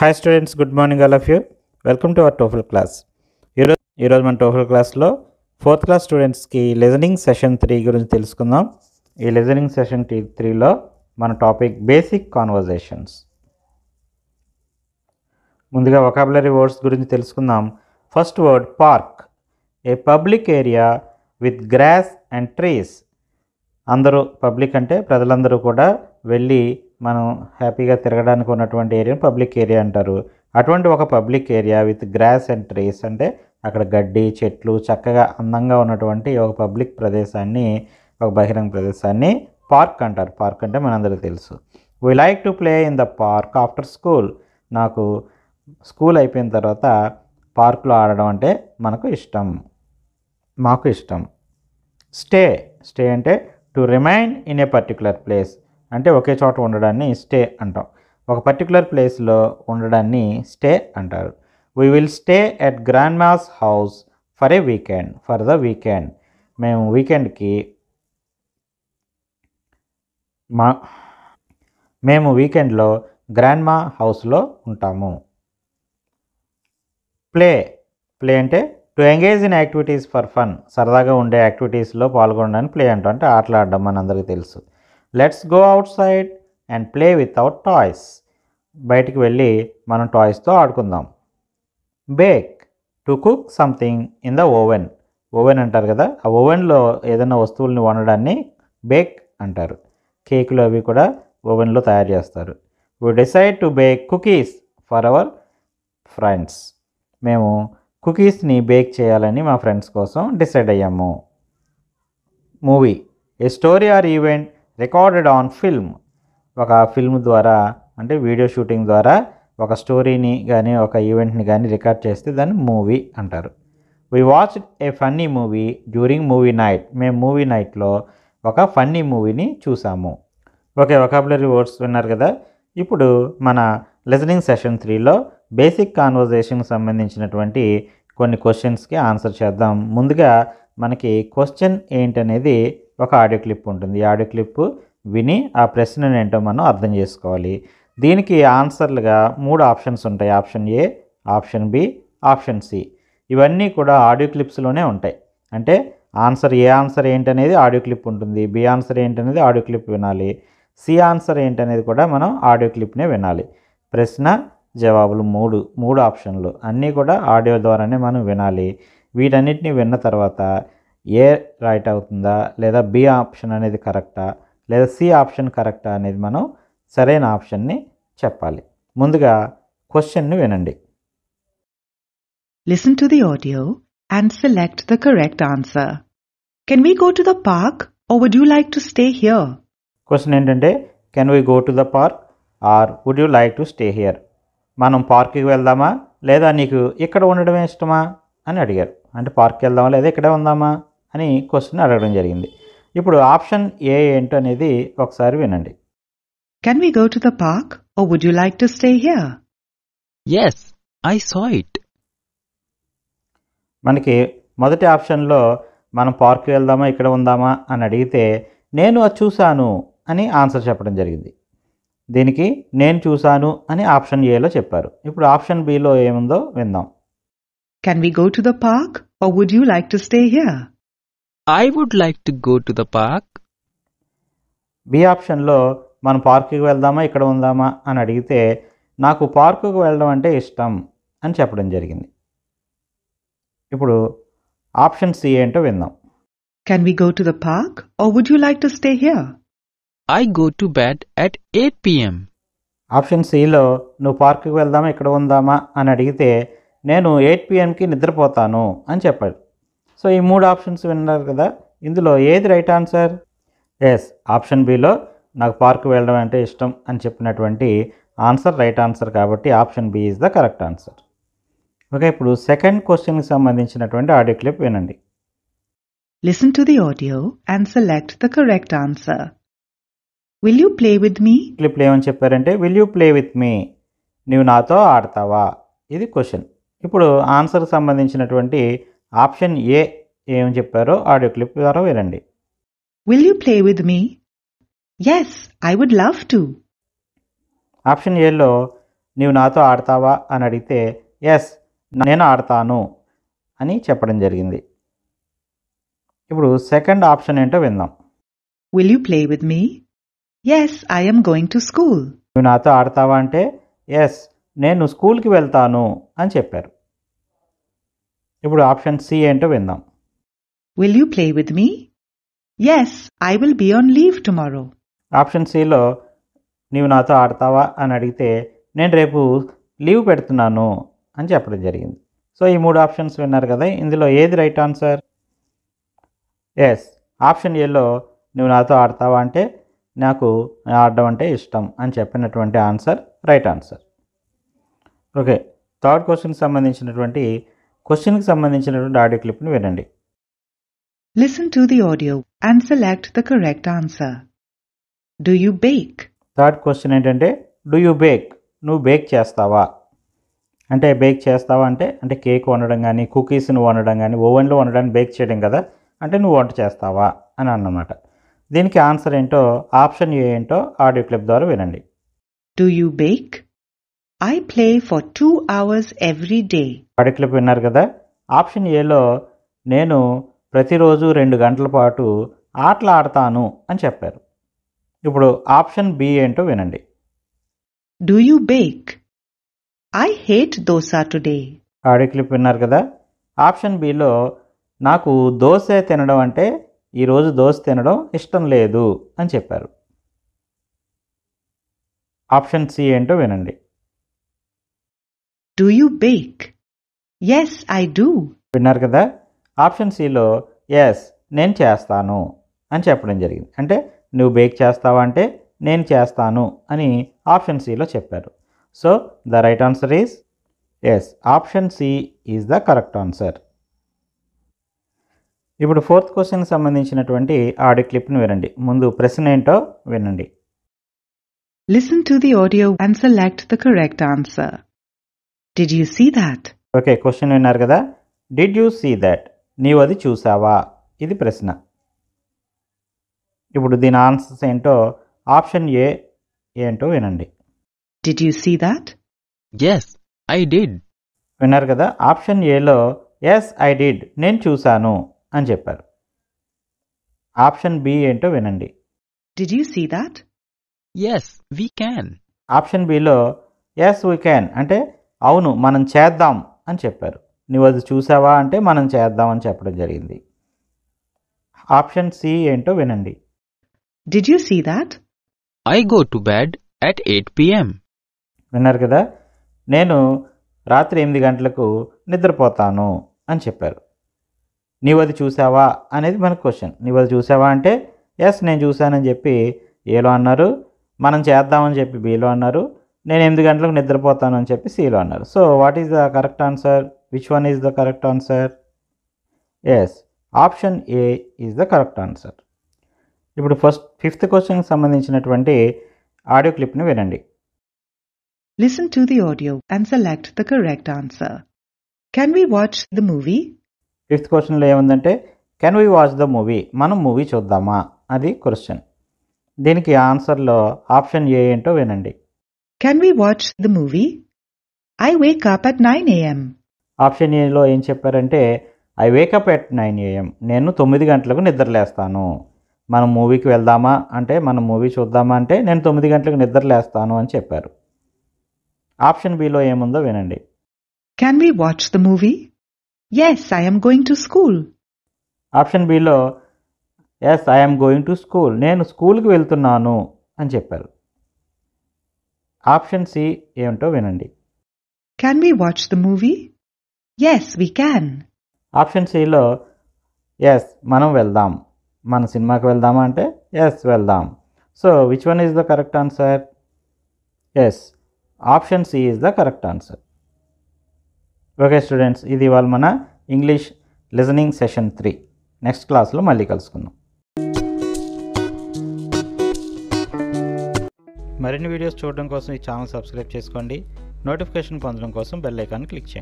hi students good morning all of you welcome to our TOEFL class ఈరోజు ఈరోజు మన TOEFL క్లాస్లో fourth class స్టూడెంట్స్కి లిజనింగ్ సెషన్ త్రీ గురించి తెలుసుకుందాం ఈ లిజనింగ్ సెషన్ టీ త్రీలో మన టాపిక్ బేసిక్ కాన్వర్జేషన్స్ ముందుగా ఒకాబులరీ వర్డ్స్ గురించి తెలుసుకుందాం first word park a public area with grass and trees అందరూ పబ్లిక్ అంటే ప్రజలందరూ కూడా వెళ్ళి మనం హ్యాపీగా తిరగడానికి ఉన్నటువంటి ఏరియాని పబ్లిక్ ఏరియా అంటారు అటువంటి ఒక public area with grass and trees అంటే అక్కడ గడ్డి చెట్లు చక్కగా అందంగా ఉన్నటువంటి ఒక పబ్లిక్ ప్రదేశాన్ని ఒక బహిరంగ ప్రదేశాన్ని పార్క్ అంటారు పార్క్ అంటే మనందరికీ తెలుసు we like to play in the park after school నాకు స్కూల్ అయిపోయిన తర్వాత పార్క్లో ఆడడం అంటే మనకు ఇష్టం మాకు ఇష్టం స్టే స్టే అంటే to remain in a particular place అంటే ఒకే చోట ఉండడాన్ని స్టే అంటాం ఒక పర్టికులర్ ప్లేస్లో ఉండడాన్ని స్టే అంటారు we will stay at grandma's house for a weekend for the weekend మేము వీకెండ్కి మా మేము వీకెండ్లో గ్రాండ్మా హౌస్లో ఉంటాము ప్లే ప్లే అంటే to engage in activities for fun సరదాగా ఉండే యాక్టివిటీస్లో పాల్గొనడానికి ప్లే అంటాం అంటే ఆటలాడడం మనందరికీ తెలుసు let's go outside and play with our toys బయటికి వెళ్ళి మనం టాయ్స్తో ఆడుకుందాం bake to cook something in the oven oven అంటారు కదా ఆ ఓవెన్లో ఏదైనా వస్తువుల్ని వండడాన్ని బేక్ అంటారు కేకులు అవి కూడా ఓవెన్లో తయారు చేస్తారు we decide to bake cookies for our friends మేము కుకీస్ని బేక్ చేయాలని మా ఫ్రెండ్స్ కోసం డిసైడ్ అయ్యాము movie a story or event recorded on film ఒక ఫిల్మ్ ద్వారా అంటే వీడియో షూటింగ్ ద్వారా ఒక స్టోరీని కానీ ఒక ఈవెంట్ని కానీ రికార్డ్ చేస్తే దాన్ని మూవీ అంటారు we watch a funny movie during movie night మేము మూవీ నైట్లో ఒక ఫన్నీ మూవీని చూసాము ఓకే వొకాబులరీ వర్డ్స్ విన్నారు కదా ఇప్పుడు మన లిజనింగ్ సెషన్ త్రీలో బేసిక్ కాన్వర్జేషన్కి సంబంధించినటువంటి కొన్ని క్వశ్చన్స్కి ఆన్సర్ చేద్దాం ముందుగా మనకి క్వశ్చన్ ఏంటనేది ఒక ఆడియో క్లిప్ ఉంటుంది ఈ ఆడియో క్లిప్ విని ఆ ప్రశ్న ఏంటో మనం అర్థం చేసుకోవాలి దీనికి ఆన్సర్లుగా మూడు ఆప్షన్స్ ఉంటాయి option A option B option C ఇవన్నీ కూడా ఆడియో క్లిప్స్లోనే ఉంటాయి అంటే ఆన్సర్ ఏ ఆన్సర్ ఏంటనేది ఆడియో క్లిప్ ఉంటుంది బి ఆన్సర్ ఏంటనేది ఆడియో క్లిప్ వినాలి సి ఆన్సర్ ఏంటనేది కూడా మనం ఆడియో క్లిప్నే వినాలి ప్రశ్న జవాబులు మూడు మూడు ఆప్షన్లు అన్నీ కూడా ఆడియో ద్వారానే మనం వినాలి వీటన్నిటిని విన్న తర్వాత ఏ రైట్ అవుతుందా లేదా బి ఆప్షన్ అనేది కరెక్టా లేదా సి ఆప్షన్ కరెక్టా అనేది మనం సరైన ఆప్షన్ని చెప్పాలి ముందుగా క్వశ్చన్ని వినండి listen to the audio and select the correct answer can we go to the park or would you like to stay here question ఏంటంటే can we go to the park or would you like to stay here మనం పార్క్కి వెళ్దామా లేదా నీకు ఇక్కడ ఉండడమే ఇష్టమా అని అడిగారు అంటే పార్క్కి వెళ్దామా లేదా ఇక్కడే ఉందామా అని క్వశ్చన్ అడగడం జరిగింది ఇప్పుడు ఆప్షన్ ఏ ఏంటో అనేది ఒకసారి వినండి can we go to the park or would you like to stay here yes I saw it మనకి మొదటి ఆప్షన్లో మనం పార్క్ వెళ్దామా ఇక్కడ ఉందామా అని అడిగితే నేను అది చూశాను అని ఆన్సర్ చెప్పడం జరిగింది దీనికి నేను చూశాను అని ఆప్షన్ ఏలో చెప్పారు ఇప్పుడు ఆప్షన్ బిలో ఏముందో విందాం can we go to the park or would you like to stay here I would like to go to the park B ఆప్షన్లో మనం పార్కుకి వెళ్దామా ఇక్కడ ఉందామా అని అడిగితే నాకు పార్కుకు వెళ్ళడం అంటే ఇష్టం అని చెప్పడం జరిగింది ఇప్పుడు ఆప్షన్ సి ఏంటో విందాం can we go to the park or would you like to stay here I go to bed at eight PM ఆప్షన్ సిలో నువ్వు పార్కుకి వెళ్దామా ఇక్కడ ఉందామా అని అడిగితే నేను ఎయిట్ పిఎంకి నిద్రపోతాను అని చెప్పాడు సో ఈ మూడు ఆప్షన్స్ విన్నారు కదా ఇందులో ఏది రైట్ ఆన్సర్ ఎస్ ఆప్షన్ బిలో నాకు పార్క్ వెళ్ళడం అంటే ఇష్టం అని చెప్పినటువంటి ఆన్సర్ రైట్ ఆన్సర్ కాబట్టి option B is the correct answer okay ఇప్పుడు సెకండ్ క్వశ్చన్కి సంబంధించినటువంటి ఆడియో క్లిప్ వినండి listen to the audio and select the correct answer will you play with me clip ఏమని చెప్పారంటే will you play with me నువ్వు నాతో ఆడతావా ఇది క్వశ్చన్ ఇప్పుడు ఆన్సర్కి సంబంధించినటువంటి ఆప్షన్ ఏ ఏం చెప్పారో ఆడియో క్లిప్ ద్వారా వినండి will you play with me yes I would love to option ఏలో నీవు నాతో ఆడతావా అని అడిగితే ఎస్ నేను ఆడతాను అని చెప్పడం జరిగింది ఇప్పుడు సెకండ్ ఆప్షన్ ఏంటో విందాం will you play with me yes I'm going to school నువ్వు నాతో ఆడతావా అంటే ఎస్ నేను స్కూల్కి వెళ్తాను అని చెప్పారు ఇప్పుడు ఆప్షన్ సి ఏంటో విందాం will you play with me yes I will be on leave tomorrow option సిలో నీవు నాతో ఆడతావా అని అడిగితే నేను రేపు లీవ్ పెడుతున్నాను అని చెప్పడం జరిగింది సో ఈ మూడు ఆప్షన్స్ విన్నారు కదా ఇందులో ఏది రైట్ ఆన్సర్ ఎస్ ఆప్షన్ ఏలో నువ్వు నాతో ఆడతావా అంటే నాకు ఆడడం అంటే ఇష్టం అని చెప్పినటువంటి answer right answer okay third క్వశ్చన్కి సంబంధించినటువంటి క్వశ్చన్కి సంబంధించినటువంటి ఆడియో ని వినండి listen to the audio and select the correct answer do you bake third question ఏంటంటే డు యూ బేక్ నువ్వు బేక్ చేస్తావా అంటే బేక్ చేస్తావా అంటే అంటే కేక్ వండడం కానీ కుకీస్ని వండడం కానీ ఓవెన్లో వండడానికి బేక్ చేయడం కదా అంటే నువ్వు వంట చేస్తావా అని అన్నమాట దీనికి ఆన్సర్ ఏంటో ఆప్షన్ ఏంటో ఆడియో క్లిప్ ద్వారా వినండి do you bake I play for two hours every day పాడికలు విన్నారు కదా ఆప్షన్ ఏలో నేను ప్రతిరోజు రెండు గంటల పాటు ఆటలు ఆడతాను అని చెప్పారు ఇప్పుడు ఆప్షన్ బి ఏంటో వినండి do you bake I hate dosa today audio clip విన్నారు కదా ఆప్షన్ బిలో నాకు దోశ తినడం అంటే ఈరోజు దోశ తినడం ఇష్టం లేదు అని చెప్పారు ఆప్షన్ సి ఏంటో వినండి do you bake yes I do విన్నారు కదా ఆప్షన్ సిలో ఎస్ నేను చేస్తాను అని చెప్పడం జరిగింది అంటే నువ్వు బేక్ చేస్తావా అంటే నేను చేస్తాను అని ఆప్షన్ సిలో చెప్పారు so the right answer is yes option C is the correct answer ఇప్పుడు ఫోర్త్ క్వశ్చన్కి సంబంధించినటువంటి ఆడియో క్లిప్ను వినండి ముందు ప్రశ్న ఏంటో వినండి listen to the audio and select the correct answer did you see that okay question విన్నారు కదా డిడ్ యూ సీ దాట్ నీవు అది చూసావా ఇది ప్రశ్న ఇప్పుడు దీని ఆన్సర్స్ ఏంటో ఆప్షన్ ఏ ఏంటో వినండి did you see that yes I did విన్నారు కదా ఆప్షన్ ఏలో ఎస్ ఐ డిడ్ నేను చూశాను అని చెప్పారు ఆప్షన్ బి ఏంటో వినండి did you see that yes we can option బిలో ఎస్ వీ క్యాన్ అంటే అవును మనం చేద్దాం అని చెప్పారు నువ్వు అది చూసావా అంటే మనం చేద్దామని చెప్పడం జరిగింది ఆప్షన్ సి ఏంటో వినండి did you see that I go to bed at eight PM విన్నారు కదా నేను రాత్రి ఎనిమిది గంటలకు నిద్రపోతాను అని చెప్పారు నీవు అది చూసావా అనేది మన క్వశ్చన్ నీవు అది చూసావా అంటే ఎస్ నేను చూశానని చెప్పి ఏలో అన్నారు మనం చేద్దామని చెప్పి బీలో అన్నారు నేను ఎనిమిది గంటలకు నిద్రపోతాను అని చెప్పి సీలు అన్నారు so what is the correct answer which one is the correct answer yes option A is the correct answer ఇప్పుడు ఫస్ట్ ఫిఫ్త్ క్వశ్చన్కి సంబంధించినటువంటి ఆడియో క్లిప్ని వినండి listen to the audio and select the correct answer can we watch the movie fifth క్వశ్చన్లో ఏముందంటే can we watch the movie మనం movie చూద్దామా అది క్వశ్చన్ దీనికి ఆన్సర్లో ఆప్షన్ ఏ ఏంటో వినండి can we watch the movie I Wake up at nine AM option ఏలో ఏం చెప్పారంటే I wake up at nine AM నేను తొమ్మిది గంటలకు నిద్రలేస్తాను మనం మూవీకి వెళ్దామా అంటే మనం మూవీ చూద్దామా అంటే నేను తొమ్మిది గంటలకు నిద్రలేస్తాను అని చెప్పారు ఆప్షన్ బిలో ఏముందో వినండి can we watch the movie yes I'm going to school option బిలో yes I'm going to school నేను స్కూల్కి వెళ్తున్నాను అని చెప్పారు ఆప్షన్ సి ఏమిటో వినండి can we watch the movie yes we can option సిలో ఎస్ మనం వెళ్దాం మన సినిమాకి వెళ్దామా అంటే ఎస్ వెళ్దాం so which one is the correct answer yes option C is the correct answer okay students ఇది ఇవాళ మన English listening session three next క్లాస్లో మళ్ళీ కలుసుకుందాం మరిన్ని వీడియోస్ చూడడం కోసం ఈ ఛానల్ సబ్స్క్రైబ్ చేసుకోండి నోటిఫికేషన్ పొందడం కోసం బెల్ ఐకాన్ క్లిక్ చేయండి